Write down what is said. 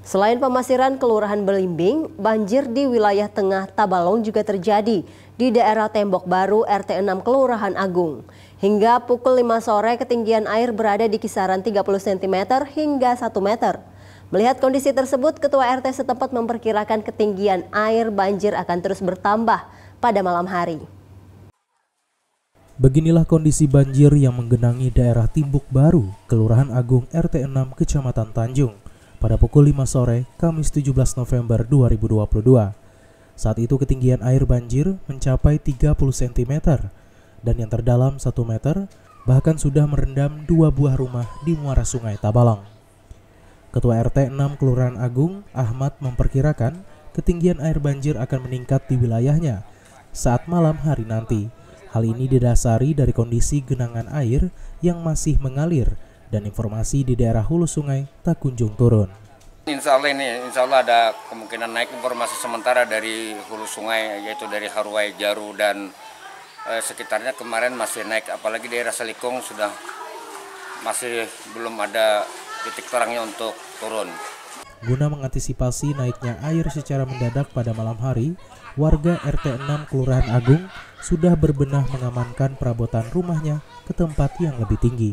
Selain pemasiran Kelurahan Belimbing, banjir di wilayah tengah Tabalong juga terjadi di daerah Tembok Baru RT 6 Kelurahan Agung. Hingga pukul 5 sore ketinggian air berada di kisaran 30 cm hingga 1 meter. Melihat kondisi tersebut, Ketua RT setempat memperkirakan ketinggian air banjir akan terus bertambah pada malam hari. Beginilah kondisi banjir yang menggenangi daerah Timbuk Baru, Kelurahan Agung RT 6 Kecamatan Tanjung pada pukul 5 sore Kamis 17 November 2022. Saat itu ketinggian air banjir mencapai 30 cm dan yang terdalam 1 meter bahkan sudah merendam dua buah rumah di muara sungai Tabalong. Ketua RT 6 Kelurahan Agung, Ahmad memperkirakan ketinggian air banjir akan meningkat di wilayahnya saat malam hari nanti. Hal ini didasari dari kondisi genangan air yang masih mengalir dan informasi di daerah hulu sungai tak kunjung turun. Insya Allah ini, insya Allah ada kemungkinan naik informasi sementara dari hulu sungai yaitu dari Haruai, Jaru dan eh, sekitarnya kemarin masih naik, apalagi daerah Selikung sudah masih belum ada titik terangnya untuk turun. Guna mengantisipasi naiknya air secara mendadak pada malam hari, warga RT 6 Kelurahan Agung sudah berbenah mengamankan perabotan rumahnya ke tempat yang lebih tinggi.